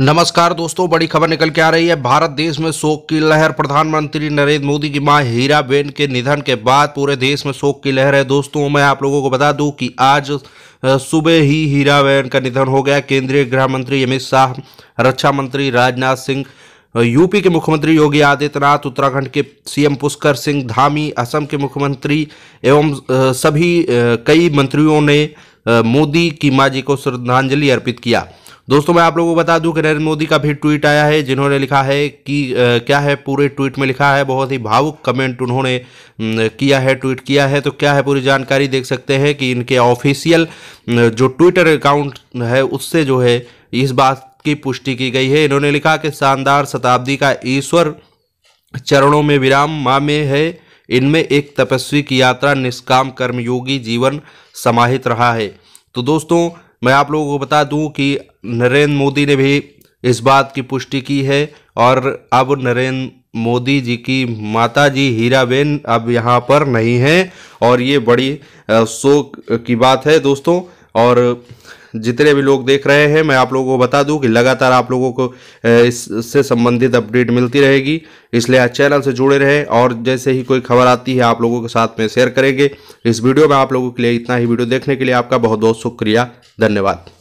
नमस्कार दोस्तों बड़ी खबर निकल के आ रही है भारत देश में शोक की लहर प्रधानमंत्री नरेंद्र मोदी की मां हीराबेन के निधन के बाद पूरे देश में शोक की लहर है दोस्तों मैं आप लोगों को बता दूं कि आज सुबह ही हीराबेन का निधन हो गया केंद्रीय गृह मंत्री अमित शाह रक्षा मंत्री राजनाथ सिंह यूपी के मुख्यमंत्री योगी आदित्यनाथ उत्तराखंड के सीएम पुष्कर सिंह धामी असम के मुख्यमंत्री एवं सभी कई मंत्रियों ने मोदी की माँ जी को श्रद्धांजलि अर्पित किया दोस्तों मैं आप लोगों को बता दूं कि नरेंद्र मोदी का भी ट्वीट आया है जिन्होंने लिखा है कि आ, क्या है पूरे ट्वीट में लिखा है बहुत ही भावुक कमेंट उन्होंने किया है ट्वीट किया है तो क्या है पूरी जानकारी देख सकते हैं कि इनके ऑफिशियल जो ट्विटर अकाउंट है उससे जो है इस बात की पुष्टि की गई है इन्होंने लिखा कि शानदार शताब्दी का ईश्वर चरणों में विराम माँ में है इनमें एक तपस्वी की यात्रा निष्काम कर्मयोगी जीवन समाहित रहा है तो दोस्तों मैं आप लोगों को बता दूं कि नरेंद्र मोदी ने भी इस बात की पुष्टि की है और अब नरेंद्र मोदी जी की माता जी हीराबेन अब यहाँ पर नहीं हैं और ये बड़ी शोक की बात है दोस्तों और जितने भी लोग देख रहे हैं मैं आप लोगों को बता दूं कि लगातार आप लोगों को इससे संबंधित अपडेट मिलती रहेगी इसलिए आज चैनल से जुड़े रहें और जैसे ही कोई खबर आती है आप लोगों के साथ में शेयर करेंगे इस वीडियो में आप लोगों के लिए इतना ही वीडियो देखने के लिए आपका बहुत बहुत शुक्रिया धन्यवाद